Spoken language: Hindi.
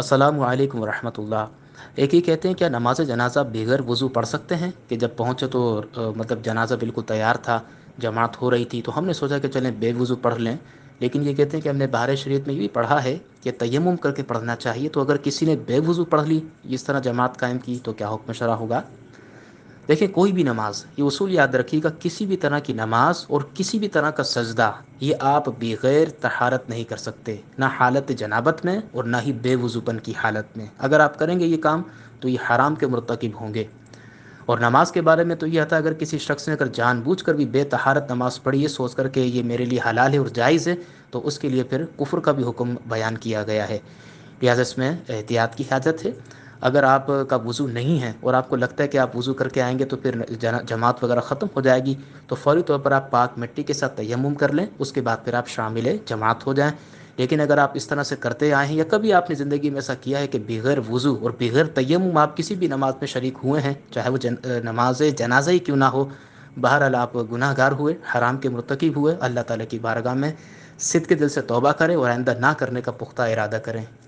अस्सलाम वालेकुम रहमतुल्लाह एक ही कहते हैं क्या नमाज जनाजा बेगर वज़ू पढ़ सकते हैं कि जब पहुँचे तो मतलब जनाजा बिल्कुल तैयार था जमात हो रही थी तो हमने सोचा कि चलें बेवज़ू पढ़ लें लेकिन ये कहते हैं कि हमने बाहर शरीत में ये भी पढ़ा है कि तयम करके पढ़ना चाहिए तो अगर किसी ने बेवज़ू पढ़ ली इस तरह जमात कायम की तो क्या हुक्म शरा होगा देखिए कोई भी नमाज ये उसूल याद रखिएगा किसी भी तरह की नमाज और किसी भी तरह का सजदा ये आप बगैर तहारत नहीं कर सकते ना हालत जनाबत में और ना ही बेवजूपन की हालत में अगर आप करेंगे ये काम तो ये हराम के मरतकब होंगे और नमाज के बारे में तो यह था अगर किसी शख्स ने अगर जानबूझ कर भी बेतहारत नमाज पढ़ी है सोच करके ये मेरे लिए हलाल है और जायज़ है तो उसके लिए फिर कुफर का भी हुक्म बयान किया गया है लिहाजा इसमें एहतियात की हाजत है अगर आप का वज़ू नहीं है और आपको लगता है कि आप वज़ू करके आएंगे तो फिर जमात वगैरह ख़त्म हो जाएगी तो फौरी तौर पर आप पाक मिट्टी के साथ तयम कर लें उसके बाद फिर आप शामिल जमात हो जाएँ लेकिन अगर आप इस तरह से करते आए हैं या कभी आपने ज़िंदगी में ऐसा किया है कि बगैर वज़ू और बगैर तयम आप किसी भी नमाज में शरीक हुए हैं चाहे वो जन, नमाज जनाजा ही क्यों ना हो बहरहाल आप गुनाहगार हुए हराम के मुरतकब हुए अल्लाह ताला की बारगाह में सिद के दिल से तौबा करें और आइंदा ना करने का पुख्ता इरादा करें